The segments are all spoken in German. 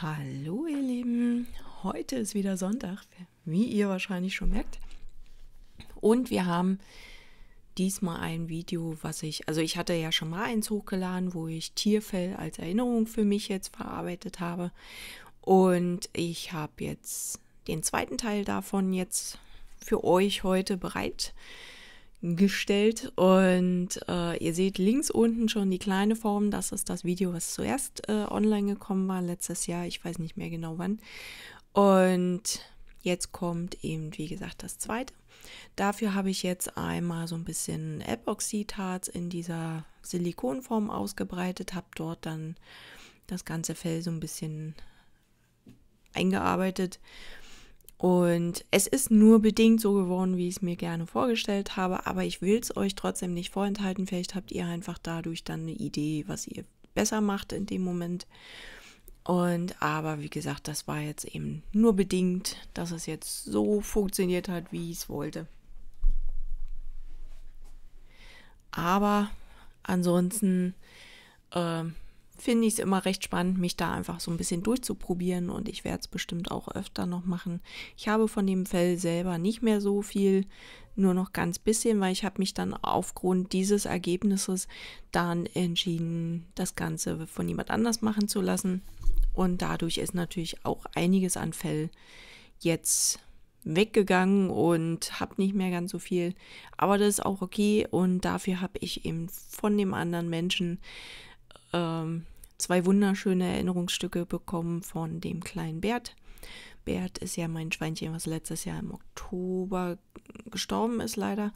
Hallo ihr Lieben, heute ist wieder Sonntag, wie ihr wahrscheinlich schon merkt. Und wir haben diesmal ein Video, was ich, also ich hatte ja schon mal eins hochgeladen, wo ich Tierfell als Erinnerung für mich jetzt verarbeitet habe. Und ich habe jetzt den zweiten Teil davon jetzt für euch heute bereit gestellt und äh, ihr seht links unten schon die kleine Form. Das ist das Video, was zuerst äh, online gekommen war letztes Jahr. Ich weiß nicht mehr genau wann. Und jetzt kommt eben, wie gesagt, das zweite. Dafür habe ich jetzt einmal so ein bisschen Epoxidharz in dieser Silikonform ausgebreitet, habe dort dann das ganze Fell so ein bisschen eingearbeitet und es ist nur bedingt so geworden, wie ich es mir gerne vorgestellt habe, aber ich will es euch trotzdem nicht vorenthalten. Vielleicht habt ihr einfach dadurch dann eine Idee, was ihr besser macht in dem Moment. Und aber wie gesagt, das war jetzt eben nur bedingt, dass es jetzt so funktioniert hat, wie ich es wollte. Aber ansonsten äh, finde ich es immer recht spannend, mich da einfach so ein bisschen durchzuprobieren und ich werde es bestimmt auch öfter noch machen. Ich habe von dem Fell selber nicht mehr so viel, nur noch ganz bisschen, weil ich habe mich dann aufgrund dieses Ergebnisses dann entschieden, das Ganze von jemand anders machen zu lassen und dadurch ist natürlich auch einiges an Fell jetzt weggegangen und habe nicht mehr ganz so viel, aber das ist auch okay und dafür habe ich eben von dem anderen Menschen ähm, zwei wunderschöne Erinnerungsstücke bekommen von dem kleinen Bert. Bert ist ja mein Schweinchen, was letztes Jahr im Oktober gestorben ist, leider.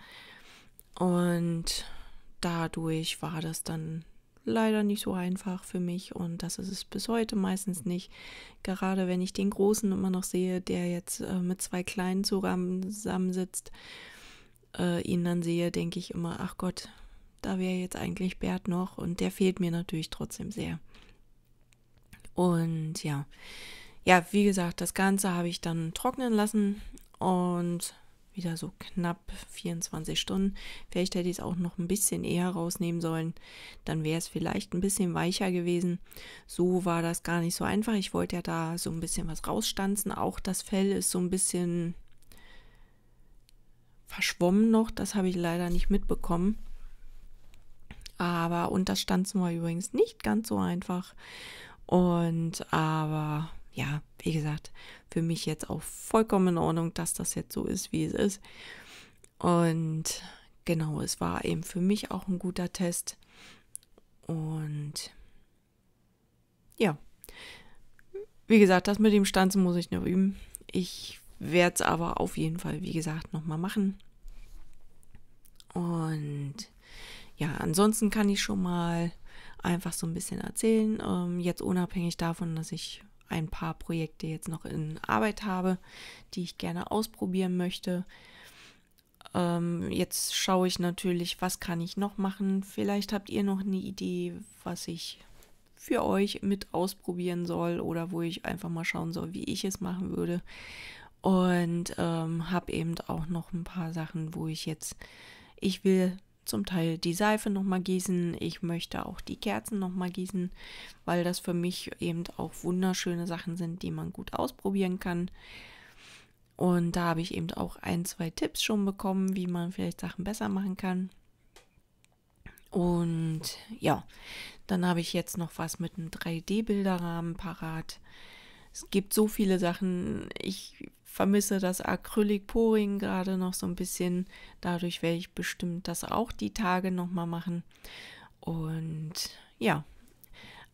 Und dadurch war das dann leider nicht so einfach für mich und das ist es bis heute meistens nicht. Gerade wenn ich den Großen immer noch sehe, der jetzt äh, mit zwei Kleinen zusammensitzt, äh, ihn dann sehe, denke ich immer, ach Gott, da wäre jetzt eigentlich Bert noch und der fehlt mir natürlich trotzdem sehr. Und ja, ja, wie gesagt, das Ganze habe ich dann trocknen lassen und wieder so knapp 24 Stunden. Vielleicht hätte ich es auch noch ein bisschen eher rausnehmen sollen. Dann wäre es vielleicht ein bisschen weicher gewesen. So war das gar nicht so einfach. Ich wollte ja da so ein bisschen was rausstanzen. Auch das Fell ist so ein bisschen verschwommen noch. Das habe ich leider nicht mitbekommen. Aber und Unterstanzen war übrigens nicht ganz so einfach. Und aber ja, wie gesagt, für mich jetzt auch vollkommen in Ordnung, dass das jetzt so ist, wie es ist. Und genau, es war eben für mich auch ein guter Test. Und ja, wie gesagt, das mit dem Stanzen muss ich noch üben. Ich werde es aber auf jeden Fall, wie gesagt, nochmal machen. Und ja, ansonsten kann ich schon mal einfach so ein bisschen erzählen. Ähm, jetzt unabhängig davon, dass ich ein paar Projekte jetzt noch in Arbeit habe, die ich gerne ausprobieren möchte. Ähm, jetzt schaue ich natürlich, was kann ich noch machen. Vielleicht habt ihr noch eine Idee, was ich für euch mit ausprobieren soll oder wo ich einfach mal schauen soll, wie ich es machen würde. Und ähm, habe eben auch noch ein paar Sachen, wo ich jetzt, ich will zum Teil die Seife nochmal gießen. Ich möchte auch die Kerzen nochmal gießen, weil das für mich eben auch wunderschöne Sachen sind, die man gut ausprobieren kann. Und da habe ich eben auch ein, zwei Tipps schon bekommen, wie man vielleicht Sachen besser machen kann. Und ja, dann habe ich jetzt noch was mit einem 3D-Bilderrahmen parat. Es gibt so viele Sachen. Ich vermisse das acrylic poring gerade noch so ein bisschen. Dadurch werde ich bestimmt das auch die Tage nochmal machen. Und ja,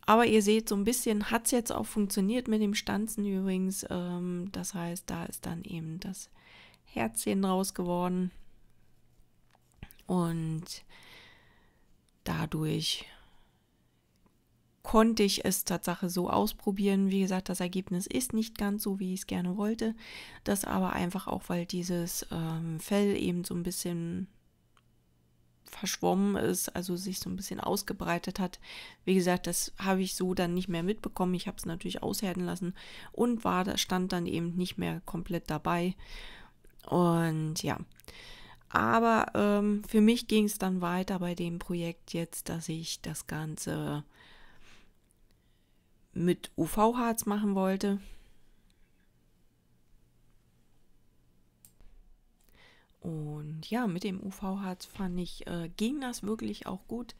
aber ihr seht, so ein bisschen hat es jetzt auch funktioniert mit dem Stanzen übrigens. Ähm, das heißt, da ist dann eben das Herzchen raus geworden. Und dadurch konnte ich es Tatsache so ausprobieren. Wie gesagt, das Ergebnis ist nicht ganz so, wie ich es gerne wollte. Das aber einfach auch, weil dieses ähm, Fell eben so ein bisschen verschwommen ist, also sich so ein bisschen ausgebreitet hat. Wie gesagt, das habe ich so dann nicht mehr mitbekommen. Ich habe es natürlich aushärten lassen und war, stand dann eben nicht mehr komplett dabei. Und ja, aber ähm, für mich ging es dann weiter bei dem Projekt jetzt, dass ich das Ganze mit UV-Harz machen wollte. Und ja, mit dem UV-Harz fand ich, äh, ging das wirklich auch gut.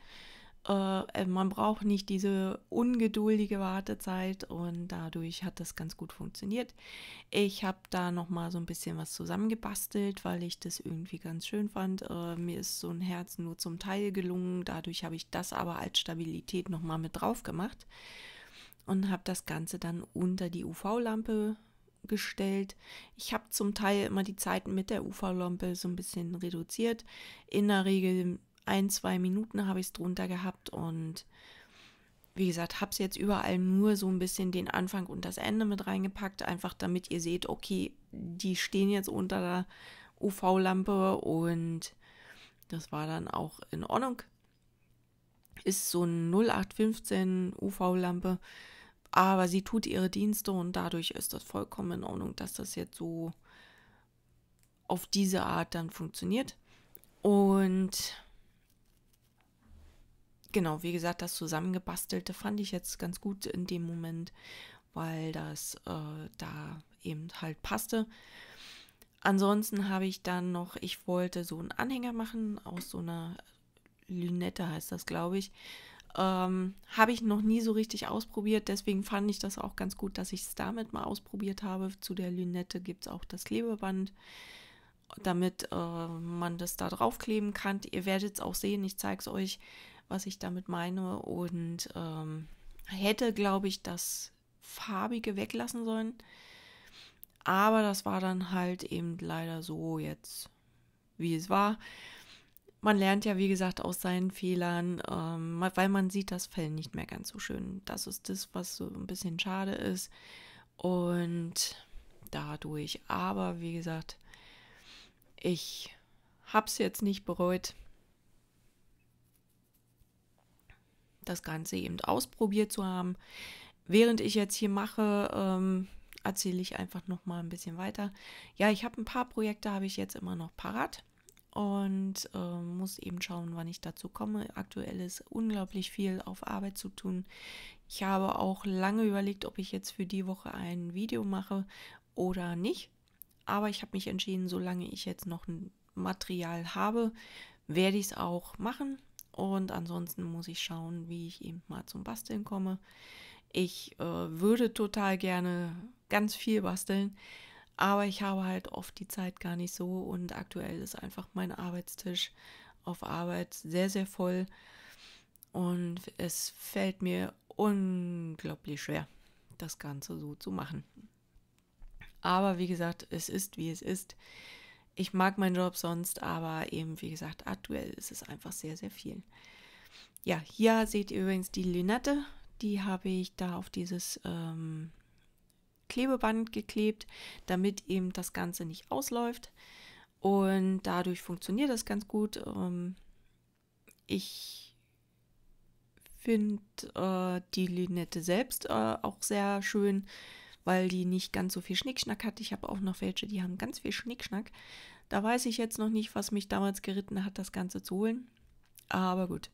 Äh, äh, man braucht nicht diese ungeduldige Wartezeit und dadurch hat das ganz gut funktioniert. Ich habe da nochmal so ein bisschen was zusammengebastelt, weil ich das irgendwie ganz schön fand. Äh, mir ist so ein Herz nur zum Teil gelungen, dadurch habe ich das aber als Stabilität nochmal mit drauf gemacht und habe das Ganze dann unter die UV-Lampe gestellt. Ich habe zum Teil immer die Zeiten mit der UV-Lampe so ein bisschen reduziert. In der Regel ein, zwei Minuten habe ich es drunter gehabt und wie gesagt, habe es jetzt überall nur so ein bisschen den Anfang und das Ende mit reingepackt, einfach damit ihr seht, okay, die stehen jetzt unter der UV-Lampe und das war dann auch in Ordnung. Ist so ein 0815 UV-Lampe aber sie tut ihre Dienste und dadurch ist das vollkommen in Ordnung, dass das jetzt so auf diese Art dann funktioniert. Und genau, wie gesagt, das Zusammengebastelte fand ich jetzt ganz gut in dem Moment, weil das äh, da eben halt passte. Ansonsten habe ich dann noch, ich wollte so einen Anhänger machen aus so einer Lünette heißt das, glaube ich, ähm, habe ich noch nie so richtig ausprobiert, deswegen fand ich das auch ganz gut, dass ich es damit mal ausprobiert habe. Zu der Lünette gibt es auch das Klebeband, damit äh, man das da draufkleben kann. Ihr werdet es auch sehen, ich zeige es euch, was ich damit meine. Und ähm, hätte, glaube ich, das farbige weglassen sollen. Aber das war dann halt eben leider so jetzt, wie es war man lernt ja, wie gesagt, aus seinen Fehlern, ähm, weil man sieht das Fell nicht mehr ganz so schön. Das ist das, was so ein bisschen schade ist. Und dadurch, aber wie gesagt, ich habe es jetzt nicht bereut. Das Ganze eben ausprobiert zu haben. Während ich jetzt hier mache, ähm, erzähle ich einfach noch mal ein bisschen weiter. Ja, ich habe ein paar Projekte, habe ich jetzt immer noch parat und äh, muss eben schauen, wann ich dazu komme. Aktuell ist unglaublich viel auf Arbeit zu tun. Ich habe auch lange überlegt, ob ich jetzt für die Woche ein Video mache oder nicht. Aber ich habe mich entschieden, solange ich jetzt noch ein Material habe, werde ich es auch machen. Und ansonsten muss ich schauen, wie ich eben mal zum Basteln komme. Ich äh, würde total gerne ganz viel basteln. Aber ich habe halt oft die Zeit gar nicht so und aktuell ist einfach mein Arbeitstisch auf Arbeit sehr, sehr voll und es fällt mir unglaublich schwer, das Ganze so zu machen. Aber wie gesagt, es ist, wie es ist. Ich mag meinen Job sonst, aber eben, wie gesagt, aktuell ist es einfach sehr, sehr viel. Ja, hier seht ihr übrigens die Linette. Die habe ich da auf dieses ähm, Klebeband geklebt, damit eben das Ganze nicht ausläuft. Und dadurch funktioniert das ganz gut. Ähm, ich finde äh, die Linette selbst äh, auch sehr schön, weil die nicht ganz so viel Schnickschnack hat. Ich habe auch noch welche, die haben ganz viel Schnickschnack. Da weiß ich jetzt noch nicht, was mich damals geritten hat, das Ganze zu holen. Aber gut.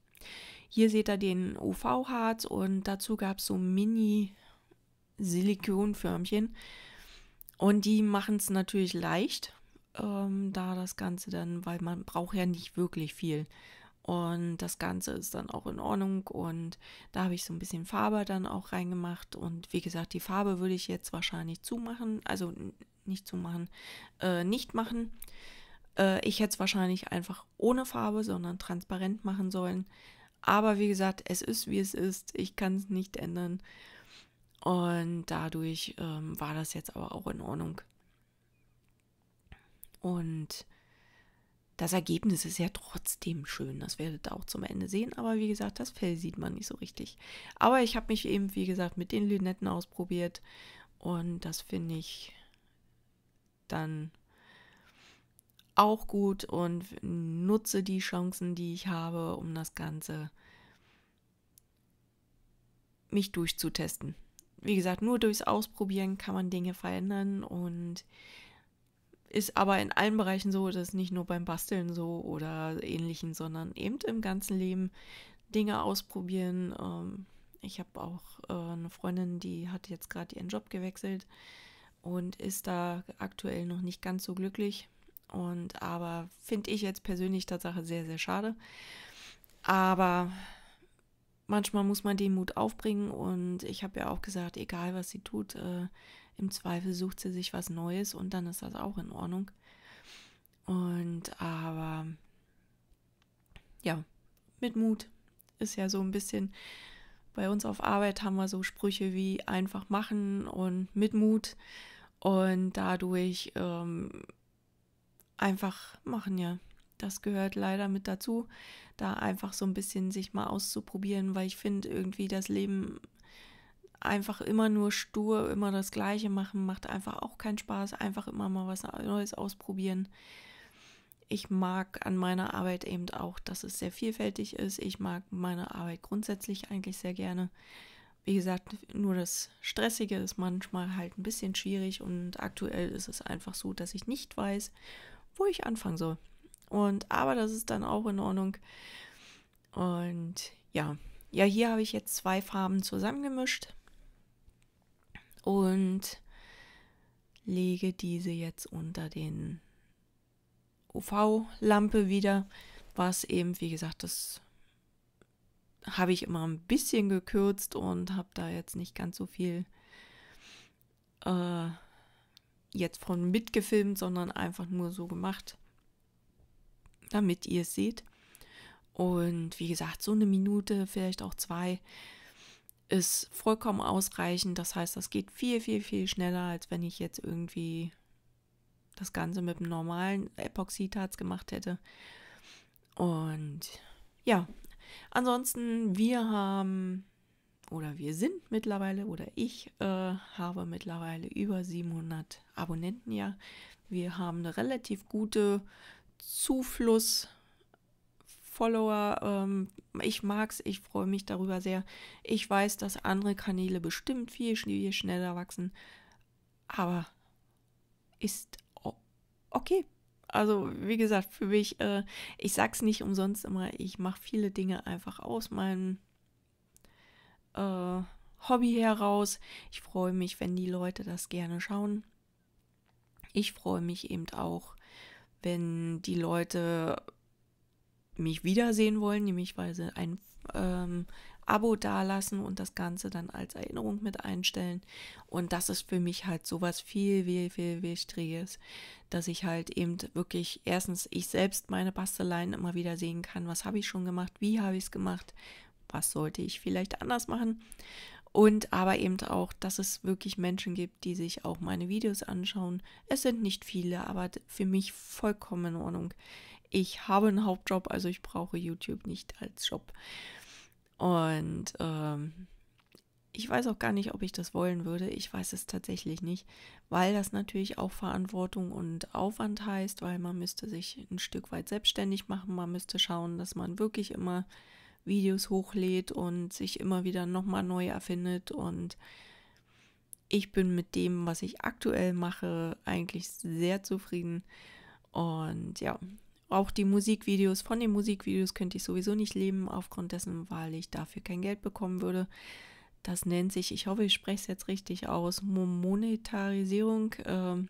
Hier seht ihr den UV-Harz und dazu gab es so Mini- Silikonförmchen. Und die machen es natürlich leicht, ähm, da das Ganze dann, weil man braucht ja nicht wirklich viel. Und das Ganze ist dann auch in Ordnung. Und da habe ich so ein bisschen Farbe dann auch reingemacht. Und wie gesagt, die Farbe würde ich jetzt wahrscheinlich zumachen. Also nicht zumachen, äh, nicht machen. Äh, ich hätte es wahrscheinlich einfach ohne Farbe, sondern transparent machen sollen. Aber wie gesagt, es ist wie es ist. Ich kann es nicht ändern. Und dadurch ähm, war das jetzt aber auch in Ordnung. Und das Ergebnis ist ja trotzdem schön. Das werdet ihr auch zum Ende sehen. Aber wie gesagt, das Fell sieht man nicht so richtig. Aber ich habe mich eben, wie gesagt, mit den Lünetten ausprobiert. Und das finde ich dann auch gut und nutze die Chancen, die ich habe, um das Ganze mich durchzutesten wie gesagt, nur durchs Ausprobieren kann man Dinge verändern und ist aber in allen Bereichen so, dass nicht nur beim Basteln so oder ähnlichen, sondern eben im ganzen Leben Dinge ausprobieren. Ähm, ich habe auch äh, eine Freundin, die hat jetzt gerade ihren Job gewechselt und ist da aktuell noch nicht ganz so glücklich. Und aber finde ich jetzt persönlich Tatsache sehr, sehr schade. Aber manchmal muss man den Mut aufbringen und ich habe ja auch gesagt, egal was sie tut, äh, im Zweifel sucht sie sich was Neues und dann ist das auch in Ordnung. Und aber ja, mit Mut ist ja so ein bisschen bei uns auf Arbeit haben wir so Sprüche wie einfach machen und mit Mut und dadurch ähm, einfach machen ja. Das gehört leider mit dazu, da einfach so ein bisschen sich mal auszuprobieren, weil ich finde irgendwie das Leben einfach immer nur stur, immer das Gleiche machen, macht einfach auch keinen Spaß. Einfach immer mal was Neues ausprobieren. Ich mag an meiner Arbeit eben auch, dass es sehr vielfältig ist. Ich mag meine Arbeit grundsätzlich eigentlich sehr gerne. Wie gesagt, nur das Stressige ist manchmal halt ein bisschen schwierig und aktuell ist es einfach so, dass ich nicht weiß, wo ich anfangen soll. Und aber das ist dann auch in Ordnung. Und ja, ja, hier habe ich jetzt zwei Farben zusammengemischt und lege diese jetzt unter den UV-Lampe wieder, was eben, wie gesagt, das habe ich immer ein bisschen gekürzt und habe da jetzt nicht ganz so viel äh, jetzt von mitgefilmt, sondern einfach nur so gemacht damit ihr es seht. Und wie gesagt, so eine Minute, vielleicht auch zwei, ist vollkommen ausreichend. Das heißt, das geht viel, viel, viel schneller, als wenn ich jetzt irgendwie das Ganze mit einem normalen Epoxidharz gemacht hätte. Und ja, ansonsten, wir haben oder wir sind mittlerweile oder ich äh, habe mittlerweile über 700 Abonnenten ja. Wir haben eine relativ gute Zufluss Follower. Ähm, ich mag's, ich freue mich darüber sehr. Ich weiß, dass andere Kanäle bestimmt viel, viel schneller wachsen, aber ist okay. Also wie gesagt, für mich, äh, ich sag's nicht umsonst immer, ich mache viele Dinge einfach aus meinem äh, Hobby heraus. Ich freue mich, wenn die Leute das gerne schauen. Ich freue mich eben auch, wenn die Leute mich wiedersehen wollen, nämlich weil sie ein ähm, Abo dalassen und das Ganze dann als Erinnerung mit einstellen. Und das ist für mich halt sowas viel, viel, viel Wichtiges, dass ich halt eben wirklich erstens ich selbst meine Basteleien immer wieder sehen kann. Was habe ich schon gemacht? Wie habe ich es gemacht? Was sollte ich vielleicht anders machen? und aber eben auch, dass es wirklich Menschen gibt, die sich auch meine Videos anschauen. Es sind nicht viele, aber für mich vollkommen in Ordnung. Ich habe einen Hauptjob, also ich brauche YouTube nicht als Job. Und ähm, ich weiß auch gar nicht, ob ich das wollen würde. Ich weiß es tatsächlich nicht, weil das natürlich auch Verantwortung und Aufwand heißt, weil man müsste sich ein Stück weit selbstständig machen, man müsste schauen, dass man wirklich immer Videos hochlädt und sich immer wieder nochmal neu erfindet. Und ich bin mit dem, was ich aktuell mache, eigentlich sehr zufrieden. Und ja, auch die Musikvideos, von den Musikvideos könnte ich sowieso nicht leben, aufgrund dessen, weil ich dafür kein Geld bekommen würde. Das nennt sich, ich hoffe, ich spreche es jetzt richtig aus, Monetarisierung. Ähm,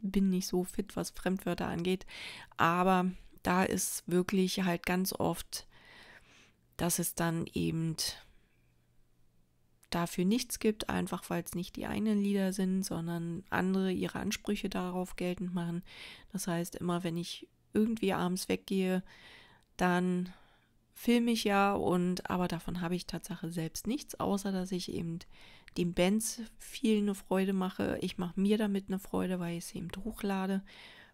bin nicht so fit, was Fremdwörter angeht, aber da ist wirklich halt ganz oft dass es dann eben dafür nichts gibt, einfach weil es nicht die eigenen Lieder sind, sondern andere ihre Ansprüche darauf geltend machen. Das heißt, immer wenn ich irgendwie abends weggehe, dann filme ich ja und aber davon habe ich Tatsache selbst nichts, außer dass ich eben den Bands viel eine Freude mache. Ich mache mir damit eine Freude, weil ich es eben hochlade.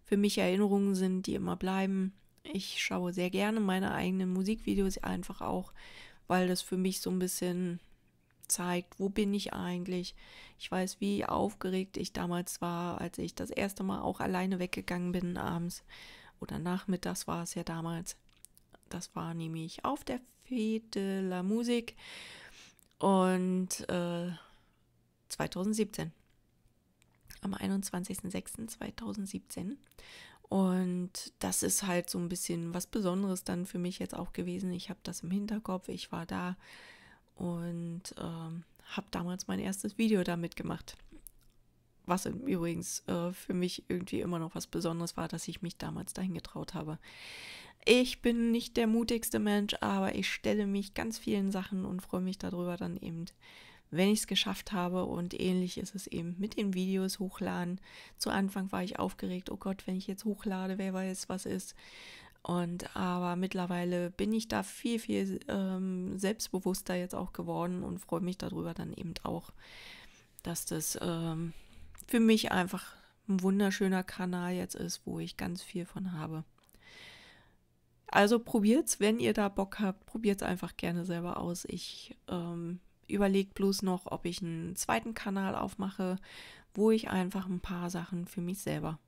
Für mich Erinnerungen sind, die immer bleiben. Ich schaue sehr gerne meine eigenen Musikvideos einfach auch, weil das für mich so ein bisschen zeigt, wo bin ich eigentlich. Ich weiß, wie aufgeregt ich damals war, als ich das erste Mal auch alleine weggegangen bin abends oder nachmittags war es ja damals. Das war nämlich auf der Fete la Musik und äh, 2017. Am 21.06.2017 und das ist halt so ein bisschen was Besonderes dann für mich jetzt auch gewesen. Ich habe das im Hinterkopf, ich war da und ähm, habe damals mein erstes Video damit gemacht. Was übrigens äh, für mich irgendwie immer noch was Besonderes war, dass ich mich damals dahin getraut habe. Ich bin nicht der mutigste Mensch, aber ich stelle mich ganz vielen Sachen und freue mich darüber dann eben wenn ich es geschafft habe. Und ähnlich ist es eben mit den Videos hochladen. Zu Anfang war ich aufgeregt, oh Gott, wenn ich jetzt hochlade, wer weiß, was ist. Und aber mittlerweile bin ich da viel, viel ähm, selbstbewusster jetzt auch geworden und freue mich darüber dann eben auch, dass das ähm, für mich einfach ein wunderschöner Kanal jetzt ist, wo ich ganz viel von habe. Also probiert's, wenn ihr da Bock habt, probiert's einfach gerne selber aus. Ich ähm, überlege bloß noch, ob ich einen zweiten Kanal aufmache, wo ich einfach ein paar Sachen für mich selber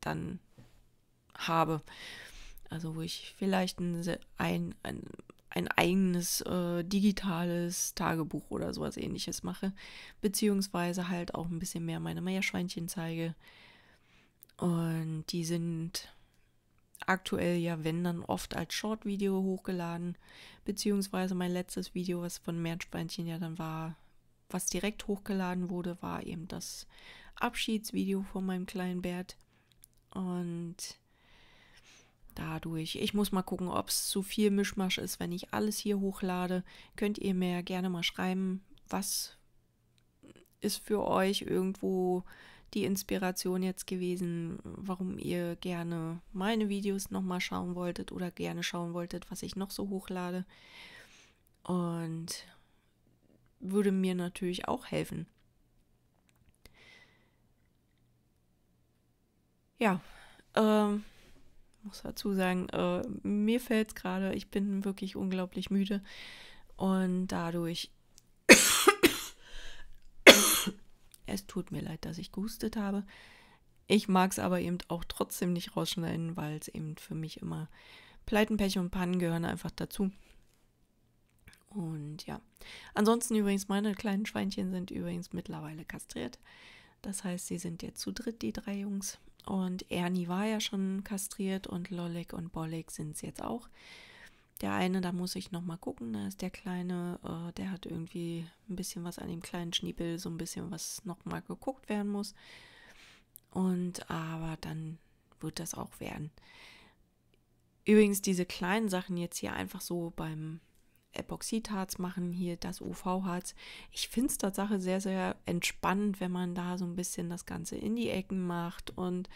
dann habe. Also wo ich vielleicht ein, ein, ein, eigenes äh, digitales Tagebuch oder sowas ähnliches mache. Beziehungsweise halt auch ein bisschen mehr meine Meerschweinchen zeige. Und die sind aktuell ja, wenn dann oft als Short-Video hochgeladen, beziehungsweise mein letztes Video, was von Meerschweinchen ja dann war, was direkt hochgeladen wurde, war eben das Abschiedsvideo von meinem kleinen Bert. Und dadurch, ich muss mal gucken, ob es zu viel Mischmasch ist, wenn ich alles hier hochlade. Könnt ihr mir gerne mal schreiben, was ist für euch irgendwo die Inspiration jetzt gewesen, warum ihr gerne meine Videos nochmal schauen wolltet oder gerne schauen wolltet, was ich noch so hochlade. Und würde mir natürlich auch helfen. Ja, ähm, muss dazu sagen, äh, mir fällt es gerade, ich bin wirklich unglaublich müde und dadurch Es tut mir leid, dass ich gehustet habe. Ich mag es aber eben auch trotzdem nicht rausschneiden, weil es eben für mich immer Pleiten, Pech und Pannen gehören einfach dazu. Und ja. Ansonsten übrigens, meine kleinen Schweinchen sind übrigens mittlerweile kastriert. Das heißt, sie sind jetzt zu dritt, die drei Jungs. Und Ernie war ja schon kastriert und Lollig und Bollig sind es jetzt auch. Der eine, da muss ich nochmal gucken, da ist der Kleine, äh, der hat irgendwie ein bisschen was an dem kleinen Schniebel, so ein bisschen was nochmal geguckt werden muss. Und aber dann wird das auch werden. Übrigens, diese kleinen Sachen jetzt hier einfach so beim Epoxidharz machen, hier das UV-Harz. Ich finde es tatsächlich sehr, sehr entspannend, wenn man da so ein bisschen das Ganze in die Ecken macht und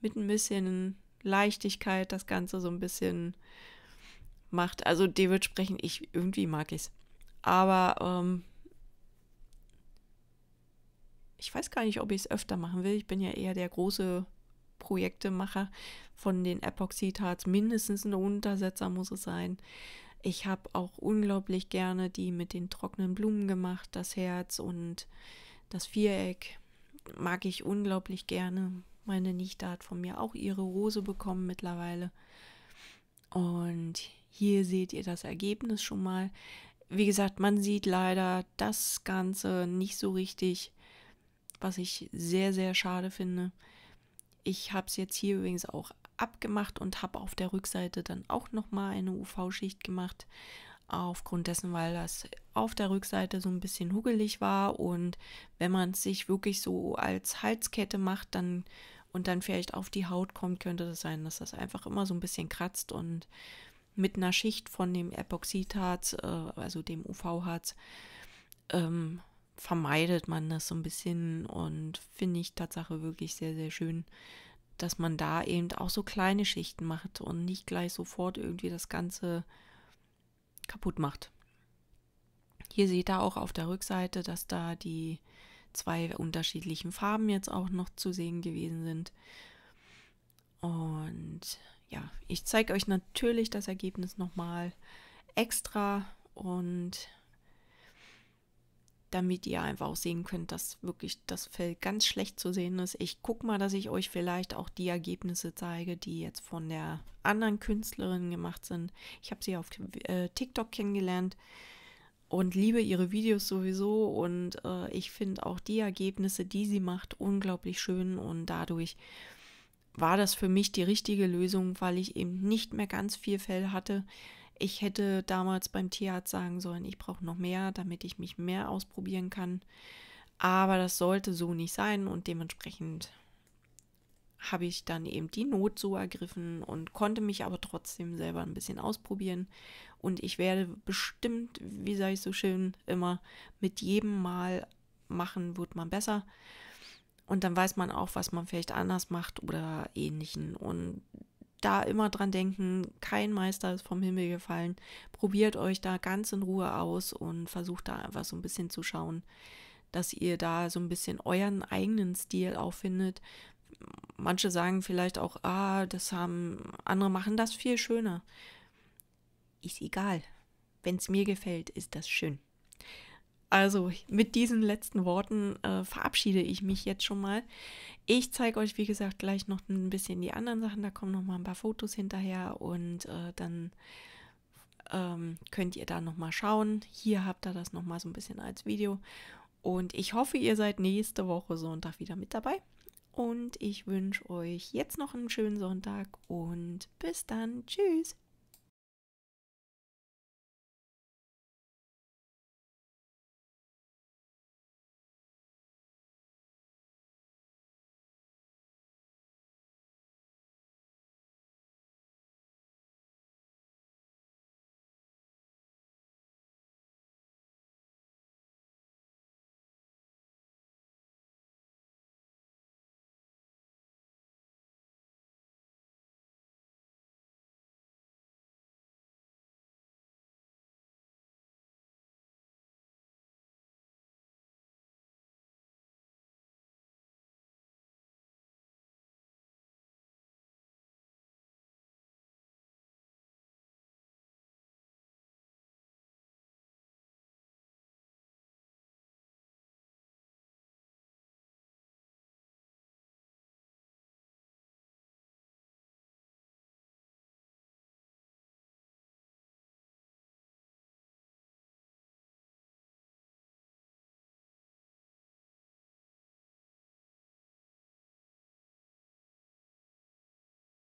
mit ein bisschen Leichtigkeit das Ganze so ein bisschen macht. Also dementsprechend, ich irgendwie mag ich es. Aber ähm, ich weiß gar nicht, ob ich es öfter machen will. Ich bin ja eher der große Projektemacher von den epoxy -Tarts. Mindestens ein Untersetzer muss es sein. Ich habe auch unglaublich gerne die mit den trockenen Blumen gemacht, das Herz und das Viereck. Mag ich unglaublich gerne. Meine Nichte hat von mir auch ihre Rose bekommen mittlerweile. Und hier seht ihr das Ergebnis schon mal. Wie gesagt, man sieht leider das Ganze nicht so richtig, was ich sehr, sehr schade finde. Ich habe es jetzt hier übrigens auch abgemacht und habe auf der Rückseite dann auch nochmal eine UV-Schicht gemacht. Aufgrund dessen, weil das auf der Rückseite so ein bisschen hugelig war und wenn man es sich wirklich so als Halskette macht, dann und dann vielleicht auf die Haut kommt, könnte das sein, dass das einfach immer so ein bisschen kratzt und mit einer Schicht von dem Epoxidharz, äh, also dem UV-Harz, ähm, vermeidet man das so ein bisschen und finde ich Tatsache wirklich sehr, sehr schön, dass man da eben auch so kleine Schichten macht und nicht gleich sofort irgendwie das Ganze kaputt macht. Hier seht ihr auch auf der Rückseite, dass da die zwei unterschiedlichen Farben jetzt auch noch zu sehen gewesen sind. Und ja, ich zeige euch natürlich das Ergebnis nochmal extra und damit ihr einfach auch sehen könnt, dass wirklich das Fell ganz schlecht zu sehen ist. Ich gucke mal, dass ich euch vielleicht auch die Ergebnisse zeige, die jetzt von der anderen Künstlerin gemacht sind. Ich habe sie auf äh, TikTok kennengelernt und liebe ihre Videos sowieso und äh, ich finde auch die Ergebnisse, die sie macht, unglaublich schön und dadurch war das für mich die richtige Lösung, weil ich eben nicht mehr ganz viel Fell hatte. Ich hätte damals beim Tierarzt sagen sollen, ich brauche noch mehr, damit ich mich mehr ausprobieren kann. Aber das sollte so nicht sein und dementsprechend habe ich dann eben die Not so ergriffen und konnte mich aber trotzdem selber ein bisschen ausprobieren. Und ich werde bestimmt, wie sage ich so schön immer, mit jedem Mal machen wird man besser. Und dann weiß man auch, was man vielleicht anders macht oder ähnlichen. Und da immer dran denken, kein Meister ist vom Himmel gefallen. Probiert euch da ganz in Ruhe aus und versucht da einfach so ein bisschen zu schauen, dass ihr da so ein bisschen euren eigenen Stil auch findet. Manche sagen vielleicht auch, ah, das haben, andere machen das viel schöner. Ist egal. Wenn es mir gefällt, ist das schön. Also mit diesen letzten Worten äh, verabschiede ich mich jetzt schon mal. Ich zeige euch, wie gesagt, gleich noch ein bisschen die anderen Sachen. Da kommen noch mal ein paar Fotos hinterher und äh, dann ähm, könnt ihr da noch mal schauen. Hier habt ihr das noch mal so ein bisschen als Video. Und ich hoffe, ihr seid nächste Woche Sonntag wieder mit dabei. Und ich wünsche euch jetzt noch einen schönen Sonntag und bis dann. Tschüss.